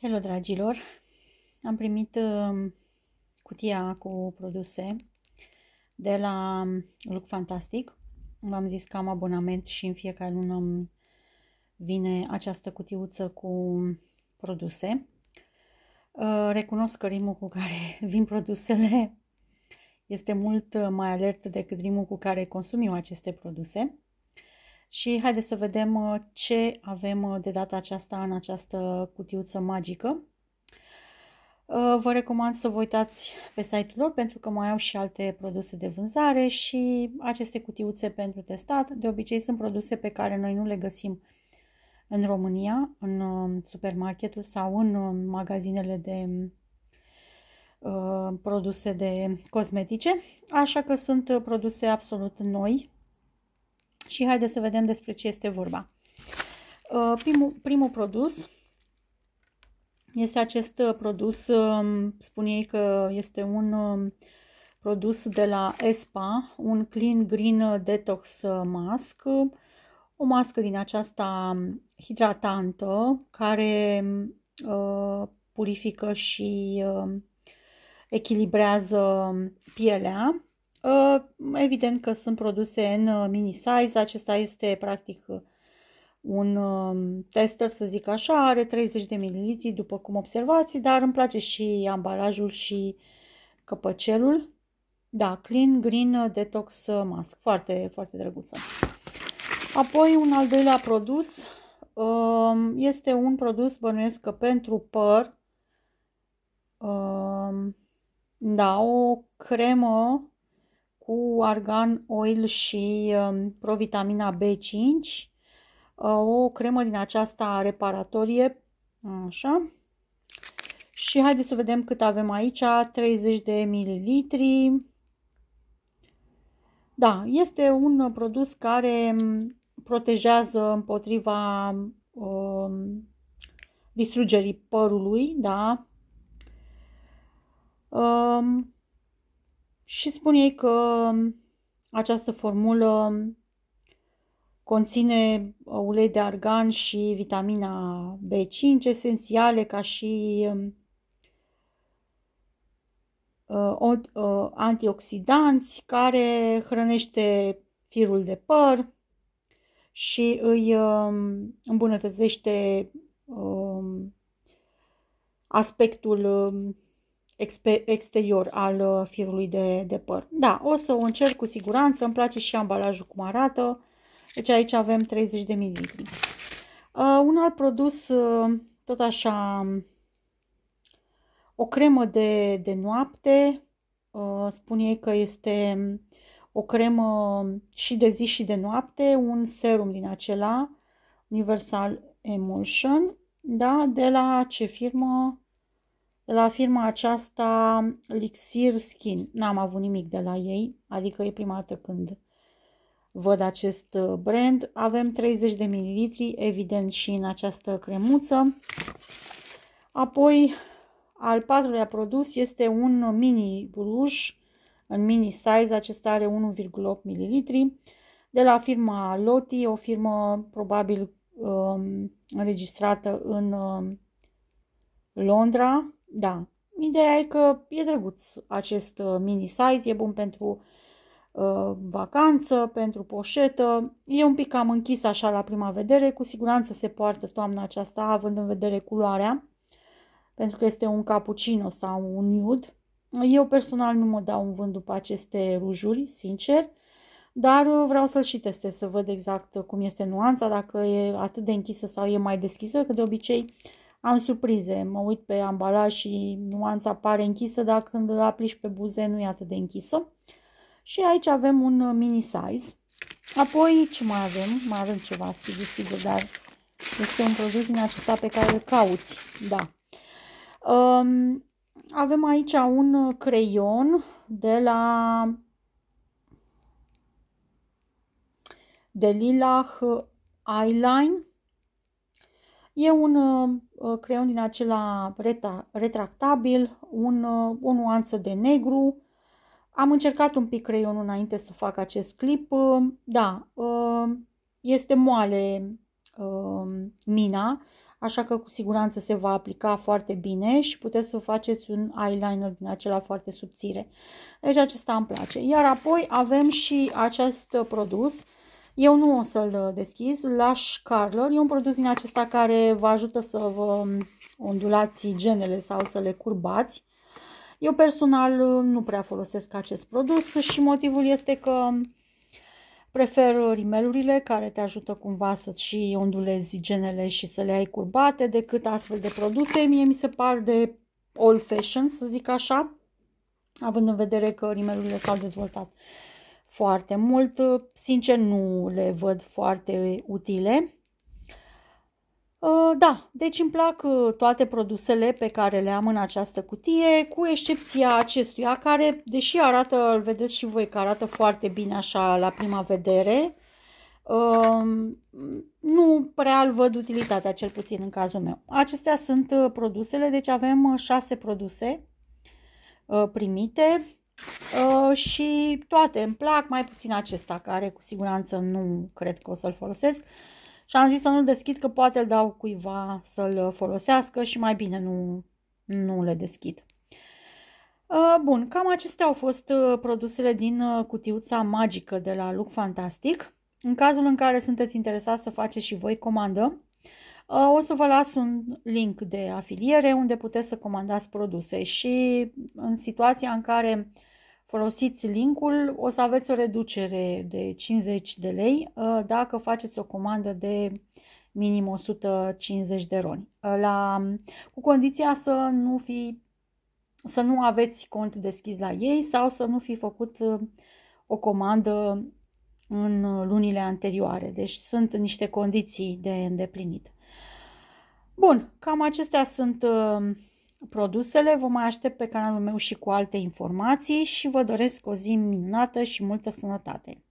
Hello, dragilor! Am primit um, cutia cu produse de la um, Look Fantastic. V-am zis că am abonament și în fiecare lună vine această cutiuță cu um, produse. Uh, recunosc că rimul cu care vin produsele este mult uh, mai alert decât rimul cu care consum eu aceste produse. Și haideți să vedem uh, ce avem uh, de data aceasta în această cutiuță magică. Uh, vă recomand să vă uitați pe site-ul lor pentru că mai au și alte produse de vânzare și aceste cutiuțe pentru testat de obicei sunt produse pe care noi nu le găsim în România, în um, supermarketul sau în um, magazinele de produse de cosmetice, așa că sunt produse absolut noi și haideți să vedem despre ce este vorba. Uh, primul, primul produs este acest uh, produs, um, spun ei că este un um, produs de la ESPA, un Clean Green Detox Mask, o mască din aceasta hidratantă care uh, purifică și um, echilibrează pielea Uh, evident că sunt produse în uh, mini size, acesta este practic uh, un um, tester, să zic așa, are 30 de ml, după cum observați, dar îmi place și ambalajul și căpăcelul. Da, Clean Green Detox Mask, foarte, foarte drăguță. Apoi un al doilea produs, um, este un produs, bănuiesc că pentru păr, um, da, o cremă cu argan oil și um, provitamina B5, uh, o cremă din aceasta reparatorie, așa, și haideți să vedem cât avem aici, 30 de mililitri. Da, este un produs care um, protejează împotriva um, distrugerii părului, da. Um, și spun ei că um, această formulă conține uh, ulei de argan și vitamina B5 esențiale ca și um, uh, uh, antioxidanți care hrănește firul de păr și îi um, îmbunătățește aspectul exterior al uh, firului de, de păr. Da, o să o încerc cu siguranță, îmi place și ambalajul cum arată. Deci aici avem 30 de mililitri. Uh, un alt produs, uh, tot așa, o cremă de, de noapte, uh, spun ei că este o cremă și de zi și de noapte, un serum din acela, Universal Emulsion, da, de la ce firmă? de la firma aceasta Lixir Skin. N-am avut nimic de la ei, adică e prima dată când văd acest uh, brand. Avem 30 de mililitri, evident și în această cremuță. Apoi, al patrulea produs este un mini ruj în mini size, acesta are 1,8 ml de la firma Loti, o firmă probabil um, înregistrată în um, Londra, da, ideea e că e drăguț acest uh, mini size, e bun pentru uh, vacanță, pentru poșetă. E un pic cam închis așa la prima vedere, cu siguranță se poartă toamna aceasta, având în vedere culoarea, pentru că este un cappuccino sau un nude. Eu personal nu mă dau un vânt după aceste rujuri, sincer, dar uh, vreau să-l și testez, să văd exact uh, cum este nuanța, dacă e atât de închisă sau e mai deschisă, că de obicei am surprize. Mă uit pe ambalaj și nuanța pare închisă, dar când aplici pe buze nu e atât de închisă. Și aici avem un mini size. Apoi ce mai avem? Mai avem ceva, sigur, sigur, dar este un produs din acesta pe care îl cauți. Da. Um, avem aici un creion de la de Lilah Eyeline E un uh, creion din acela retra retractabil, un, uh, o nuanță de negru. Am încercat un pic creionul înainte să fac acest clip. Uh, da, uh, este moale uh, mina, așa că cu siguranță se va aplica foarte bine și puteți să faceți un eyeliner din acela foarte subțire. Deci acesta îmi place. Iar apoi avem și acest produs eu nu o să-l uh, deschis, l Carlor. E un produs din acesta care vă ajută să vă um, ondulați genele sau să le curbați. Eu personal uh, nu prea folosesc acest produs și motivul este că um, prefer rimelurile care te ajută cumva să și ondulezi genele și să le ai curbate decât astfel de produse. Mie mi se par de old fashion, să zic așa, având în vedere că rimelurile s-au dezvoltat foarte mult. Sincer, nu le văd foarte utile. Uh, da, deci îmi plac uh, toate produsele pe care le am în această cutie, cu excepția acestuia, care, deși arată, îl vedeți și voi că arată foarte bine așa la prima vedere, uh, nu prea îl văd utilitatea, cel puțin în cazul meu. Acestea sunt produsele, deci avem șase produse primite Uh, și toate îmi plac, mai puțin acesta care cu siguranță nu cred că o să-l folosesc. Și am zis să nu-l deschid că poate îl dau cuiva să-l folosească și mai bine nu, nu le deschid. Uh, bun, cam acestea au fost uh, produsele din cutiuța magică de la Look Fantastic. În cazul în care sunteți interesați să faceți și voi comandă, o să vă las un link de afiliere unde puteți să comandați produse și în situația în care folosiți linkul, o să aveți o reducere de 50 de lei uh, dacă faceți o comandă de minim 150 de roni. Uh, la, cu condiția să nu fi să nu aveți cont deschis la ei sau să nu fi făcut uh, o comandă în lunile anterioare. Deci sunt niște condiții de îndeplinit. Bun, cam acestea sunt uh, produsele. Vă mai aștept pe canalul meu și cu alte informații și vă doresc o zi minunată și multă sănătate!